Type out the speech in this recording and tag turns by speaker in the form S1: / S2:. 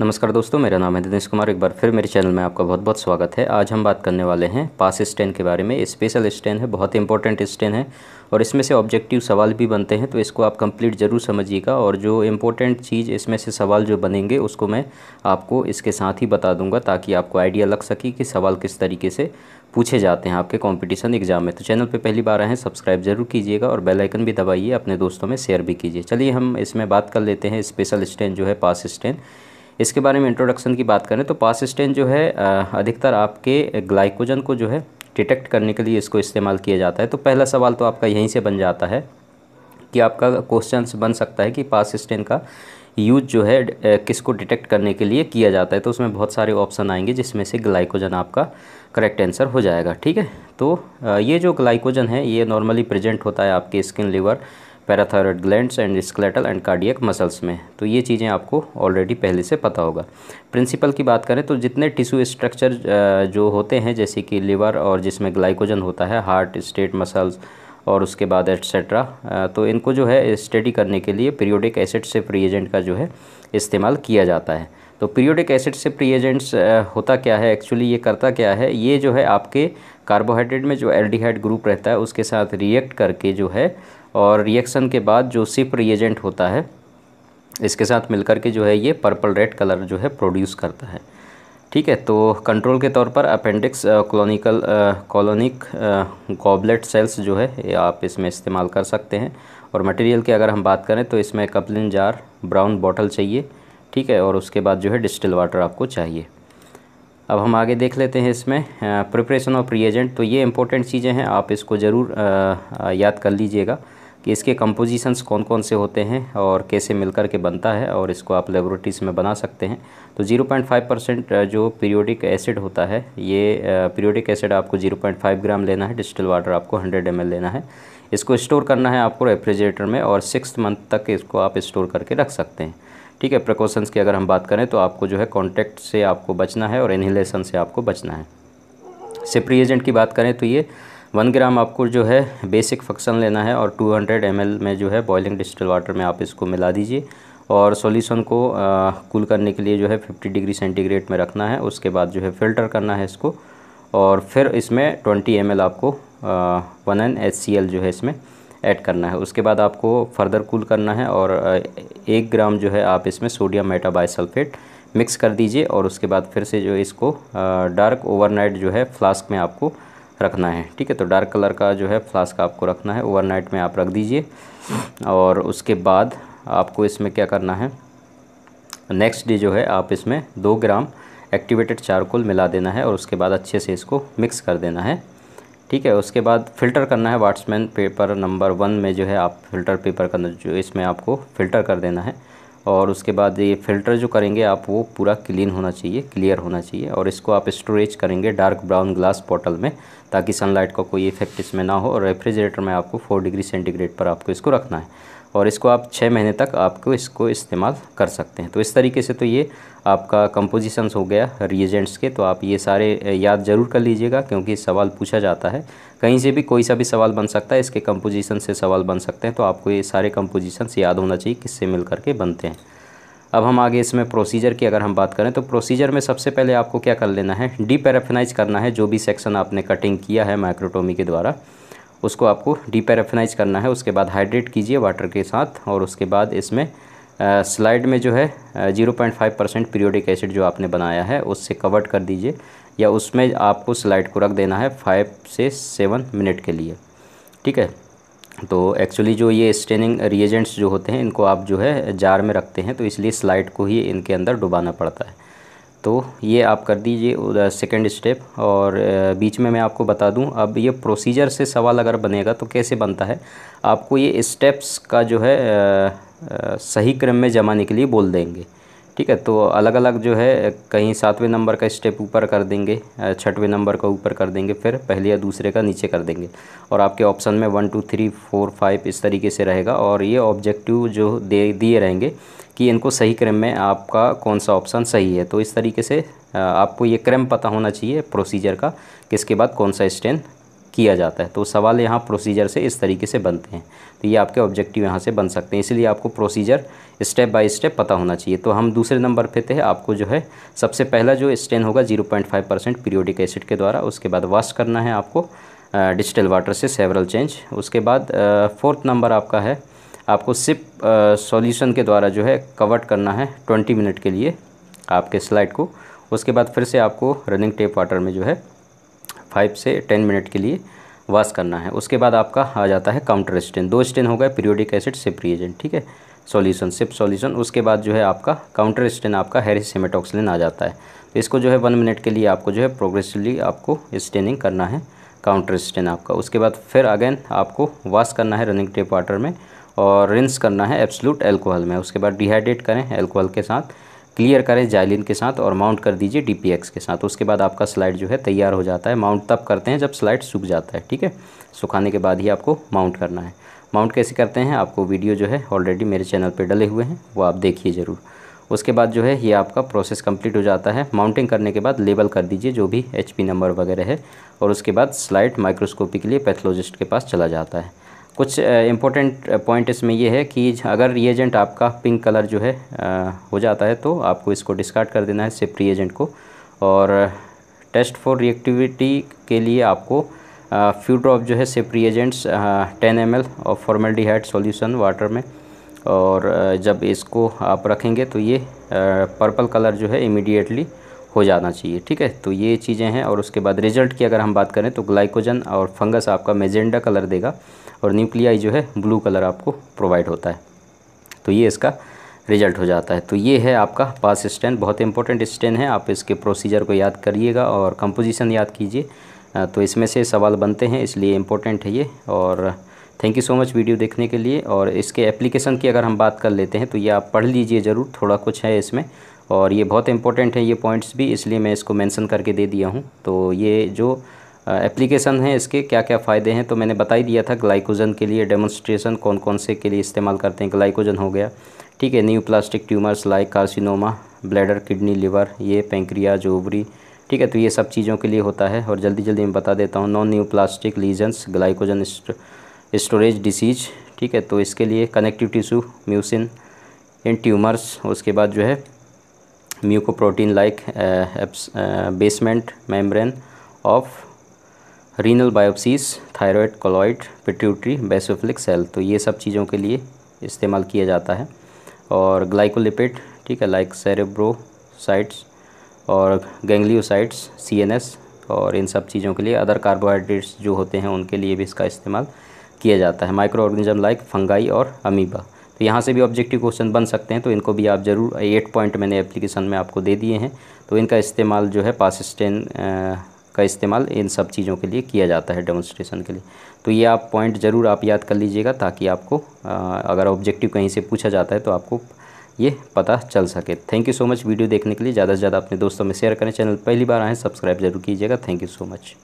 S1: नमस्कार दोस्तों मेरा नाम है दिनेश कुमार एक बार फिर मेरे चैनल में आपका बहुत बहुत स्वागत है आज हम बात करने वाले हैं पास स्टेन के बारे में स्पेशल स्टेन है बहुत इंपॉर्टेंट स्टेन है और इसमें से ऑब्जेक्टिव सवाल भी बनते हैं तो इसको आप कंप्लीट ज़रूर समझिएगा और जो इम्पोर्टेंट चीज़ इसमें से सवाल जो बनेंगे उसको मैं आपको इसके साथ ही बता दूंगा ताकि आपको आइडिया लग सके कि सवाल किस तरीके से पूछे जाते हैं आपके कंपटीशन एग्जाम में तो चैनल पे पहली बार आए हैं सब्सक्राइब जरूर कीजिएगा और बेलाइकन भी दबाइए अपने दोस्तों में शेयर भी कीजिए चलिए हम इसमें बात कर लेते हैं स्पेशल स्टैंड जो है पास स्टैंड इसके बारे में इंट्रोडक्शन की बात करें तो पास स्टेन जो है अधिकतर आपके ग्लाइकोजन को जो है डिटेक्ट करने के लिए इसको इस्तेमाल किया जाता है तो पहला सवाल तो आपका यहीं से बन जाता है कि आपका क्वेश्चन बन सकता है कि पास स्टेन का यूज जो है किसको डिटेक्ट करने के लिए किया जाता है तो उसमें बहुत सारे ऑप्शन आएंगे जिसमें से ग्लाइकोजन आपका करेक्ट आंसर हो जाएगा ठीक है तो ये जो ग्लाइकोजन है ये नॉर्मली प्रेजेंट होता है आपके skin liver parathyroid glands and skeletal and cardiac muscles में तो ये चीज़ें आपको ऑलरेडी पहले से पता होगा प्रिंसिपल की बात करें तो जितने टिश्यू स्ट्रक्चर जो होते हैं जैसे कि लिवर और जिसमें ग्लाइकोजन होता है हार्ट स्टेट मसल्स और उसके बाद एट्सेट्रा तो इनको जो है स्टडी करने के लिए पीरियोडिक एसिड से प्रीएजेंट एजेंट का जो है इस्तेमाल किया जाता है तो पीरियोडिक एसिड से फ्री एजेंट्स होता क्या है एक्चुअली ये करता क्या है ये जो है आपके कार्बोहाइड्रेट में जो एल्डिहाइड ग्रुप रहता है उसके साथ रिएक्ट करके जो है और रिएक्शन के बाद जो सिप रिएजेंट होता है इसके साथ मिलकर के जो है ये पर्पल रेड कलर जो है प्रोड्यूस करता है ठीक है तो कंट्रोल के तौर पर appendix colonical colonic goblet cells जो है ये आप इसमें इस्तेमाल कर सकते हैं और मटेरियल की अगर हम बात करें तो इसमें कपलिन जार ब्राउन बॉटल चाहिए ठीक है और उसके बाद जो है डिस्टिल वाटर आपको चाहिए अब हम आगे देख लेते हैं इसमें प्रिपरेशन ऑफ रिएजेंट तो ये इंपॉर्टेंट चीज़ें हैं आप इसको ज़रूर याद कर लीजिएगा कि इसके कंपोजिशंस कौन कौन से होते हैं और कैसे मिलकर के बनता है और इसको आप लेबोरेटरीज में बना सकते हैं तो 0.5 परसेंट जो पीरियोडिक एसिड होता है ये पीरियोडिक एसिड आपको 0.5 ग्राम लेना है डिजिटल वाटर आपको 100 एम लेना है इसको स्टोर करना है आपको रेफ्रिजरेटर में और सिक्स मंथ तक इसको आप स्टोर करके रख सकते हैं ठीक है प्रिकॉशंस की अगर हम बात करें तो आपको जो है कॉन्टैक्ट से आपको बचना है और इन्हीलेसन से आपको बचना है सिप्री एजेंट की बात करें तो ये वन ग्राम आपको जो है बेसिक फंक्शन लेना है और 200 ml में जो है बॉयलिंग डिस्टल वाटर में आप इसको मिला दीजिए और सॉल्यूशन को कूल करने के लिए जो है 50 डिग्री सेंटीग्रेड में रखना है उसके बाद जो है फ़िल्टर करना है इसको और फिर इसमें 20 एम आपको one N H C L जो है इसमें ऐड करना है उसके बाद आपको फर्दर कूल करना है और एक ग्राम जो है आप इसमें सोडियम मेटाबाइसल्फेट मिक्स कर दीजिए और उसके बाद फिर से जो इसको डार्क ओवरनाइट जो है फ्लास्क में आपको रखना है ठीक है तो डार्क कलर का जो है फ्लास्क आपको रखना है ओवरनाइट में आप रख दीजिए और उसके बाद आपको इसमें क्या करना है नेक्स्ट डे जो है आप इसमें दो ग्राम एक्टिवेटेड चारकोल मिला देना है और उसके बाद अच्छे से इसको मिक्स कर देना है ठीक है उसके बाद फ़िल्टर करना है वाट्समैन पेपर नंबर वन में जो है आप फ़िल्टर पेपर का जो इसमें आपको फ़िल्टर कर देना है और उसके बाद ये फ़िल्टर जो करेंगे आप वो पूरा क्लीन होना चाहिए क्लियर होना चाहिए और इसको आप स्टोरेज करेंगे डार्क ब्राउन ग्लास बॉटल में ताकि सनलाइट का कोई इफेक्ट इसमें ना हो और रेफ्रिजरेटर में आपको फोर डिग्री सेंटीग्रेड पर आपको इसको रखना है और इसको आप छः महीने तक आपको इसको इस्तेमाल कर सकते हैं तो इस तरीके से तो ये आपका कंपोजिशंस हो गया रिएजेंट्स के तो आप ये सारे याद ज़रूर कर लीजिएगा क्योंकि सवाल पूछा जाता है कहीं से भी कोई सा भी सवाल बन सकता है इसके कंपोजिशन से सवाल बन सकते हैं तो आपको ये सारे कंपोजिशंस याद होना चाहिए किससे मिल करके बनते हैं अब हम आगे इसमें प्रोसीजर की अगर हम बात करें तो प्रोसीजर में सबसे पहले आपको क्या कर लेना है डीपेरेफिनाइज करना है जो भी सेक्शन आपने कटिंग किया है माइक्रोटोमी के द्वारा उसको आपको डीपेरेफिनाइज करना है उसके बाद हाइड्रेट कीजिए वाटर के साथ और उसके बाद इसमें स्लाइड में जो है zero point five percent periodic acid जो आपने बनाया है उससे कवर्ड कर दीजिए या उसमें आपको स्लाइड को रख देना है फाइव से सेवन मिनट के लिए ठीक है तो एक्चुअली जो ये स्टेनिंग रिएजेंट्स जो होते हैं इनको आप जो है जार में रखते हैं तो इसलिए स्लाइड को ही इनके अंदर डुबाना पड़ता है तो ये आप कर दीजिए सेकेंड स्टेप और बीच में मैं आपको बता दूं अब ये प्रोसीजर से सवाल अगर बनेगा तो कैसे बनता है आपको ये स्टेप्स का जो है सही क्रम में जमाने के लिए बोल देंगे ठीक है तो अलग अलग जो है कहीं सातवें नंबर का स्टेप ऊपर कर देंगे छठवें नंबर का ऊपर कर देंगे फिर पहले या दूसरे का नीचे कर देंगे और आपके ऑप्शन में one two three four five इस तरीके से रहेगा और ये ऑब्जेक्टिव जो दे दिए रहेंगे कि इनको सही क्रम में आपका कौन सा ऑप्शन सही है तो इस तरीके से आपको ये क्रम पता होना चाहिए प्रोसीजर का किसके बाद कौन सा स्टैंड किया जाता है तो सवाल यहाँ प्रोसीजर से इस तरीके से बनते हैं तो ये आपके ऑब्जेक्टिव यहाँ से बन सकते हैं इसलिए आपको प्रोसीजर स्टेप बाय स्टेप पता होना चाहिए तो हम दूसरे नंबर पे थे आपको जो है सबसे पहला जो स्टेन होगा 0.5 परसेंट पीरियोडिक एसिड के द्वारा उसके बाद वॉश करना है आपको डिजिटल वाटर से सेवरल चेंज उसके बाद फोर्थ नंबर आपका है आपको सिप सॉल्यूशन के द्वारा जो है कवर्ट करना है ट्वेंटी मिनट के लिए आपके स्लाइड को उसके बाद फिर से आपको रनिंग टेप वाटर में जो है फाइव से टेन मिनट के लिए वॉश करना है उसके बाद आपका आ जाता है काउंटर स्टेन दो स्टेन हो गए पीरियोडिक एसिड सिप रिएजेंट ठीक है सॉल्यूशन सिप सॉल्यूशन उसके बाद जो है आपका काउंटर स्टेन आपका हेरिस हेमेटोक्सिलिन आ जाता है तो इसको जो है वन मिनट के लिए आपको जो है प्रोग्रेसिवली आपको स्टेनिंग करना है काउंटर स्टेन आपका उसके बाद फिर अगेन आपको वॉश करना है रनिंग टेप वाटर में और रिंस करना है एब्सलूट एल्कोहल में उसके बाद डिहाइड्रेट करें एल्कोहल के साथ क्लियर करें जाइलिन के साथ और माउंट कर दीजिए डी के साथ उसके बाद आपका स्लाइड जो है तैयार हो जाता है माउंट तब करते हैं जब स्लाइड सूख जाता है ठीक है सुखाने के बाद ही आपको माउंट करना है माउंट कैसे करते हैं आपको वीडियो जो है ऑलरेडी मेरे चैनल पर डले हुए हैं वो आप देखिए ज़रूर उसके बाद जो है ये आपका प्रोसेस कंप्लीट हो जाता है माउंटिंग करने के बाद लेबल कर दीजिए जो भी एच नंबर वगैरह है और उसके बाद स्लाइड माइक्रोस्कोपी के लिए पैथोलॉजिस्ट के पास चला जाता है कुछ इम्पोर्टेंट पॉइंट इसमें यह है कि अगर रिएजेंट आपका पिंक कलर जो है आ, हो जाता है तो आपको इसको डिस्कार्ड कर देना है सिर्फ रिएजेंट को और टेस्ट फॉर रिएक्टिविटी के लिए आपको फ्यू ड्रॉप जो है सिर्फ रिएजेंट्स टेन एम एल और फॉर्मेल्डिहाइड सोल्यूशन वाटर में और जब इसको आप रखेंगे तो ये पर्पल कलर जो है इमीडिएटली हो जाना चाहिए ठीक है तो ये चीज़ें हैं और उसके बाद रिजल्ट की अगर हम बात करें तो ग्लाइकोजन और फंगस आपका मेजेंडा कलर देगा और न्यूक्लियाई जो है ब्लू कलर आपको प्रोवाइड होता है तो ये इसका रिजल्ट हो जाता है तो ये है आपका पास स्टैंड बहुत इंपॉर्टेंट स्टैंड है आप इसके प्रोसीजर को याद करिएगा और कंपोजिशन याद कीजिए तो इसमें से सवाल बनते हैं इसलिए इम्पोर्टेंट है ये और thank you so much video देखने के लिए और इसके एप्लीकेशन की अगर हम बात कर लेते हैं तो ये आप पढ़ लीजिए ज़रूर थोड़ा कुछ है इसमें और ये बहुत इंपॉर्टेंट है ये पॉइंट्स भी इसलिए मैं इसको मेंशन करके दे दिया हूँ तो ये जो एप्लीकेशन है इसके क्या क्या फ़ायदे हैं तो मैंने बता ही दिया था ग्लाइकोजन के लिए डेमोन्स्ट्रेशन कौन कौन से के लिए इस्तेमाल करते हैं ग्लाइकोजन हो गया ठीक है neoplastic tumours like carcinoma bladder kidney liver ये पेंक्रिया जोबरी ठीक है तो ये सब चीज़ों के लिए होता है और जल्दी जल्दी मैं बता देता हूँ non neoplastic lesions glycogen storage disease ठीक है तो इसके लिए connective tissue mucin in tumours उसके बाद जो है mucoprotein like basement membrane of renal biopsies thyroid colloid pituitary basophilic cell तो ये सब चीज़ों के लिए इस्तेमाल किया जाता है और ग्लाइकोलिपिड ठीक है लाइक सेरेब्रोसाइट्स और एन सीएनएस और इन सब चीज़ों के लिए अदर कार्बोहाइड्रेट्स जो होते हैं उनके लिए भी इसका इस्तेमाल किया जाता है माइक्रो ऑर्गेनिज्म लाइक फंगाई और अमीबा तो यहाँ से भी ऑब्जेक्टिव क्वेश्चन बन सकते हैं तो इनको भी आप ज़रूर एट पॉइंट मैंने एप्लीकेशन में आपको दे दिए हैं तो इनका इस्तेमाल जो है पास स्टेन का इस्तेमाल इन सब चीज़ों के लिए किया जाता है डेमोन्स्ट्रेशन के लिए तो ये आप पॉइंट ज़रूर आप याद कर लीजिएगा ताकि आपको अगर ऑब्जेक्टिव कहीं से पूछा जाता है तो आपको ये पता चल सके thank you so much video देखने के लिए ज़्यादा से ज़्यादा अपने दोस्तों में शेयर करें चैनल पहली बार आएँ सब्सक्राइब जरूर कीजिएगा थैंक यू सो मच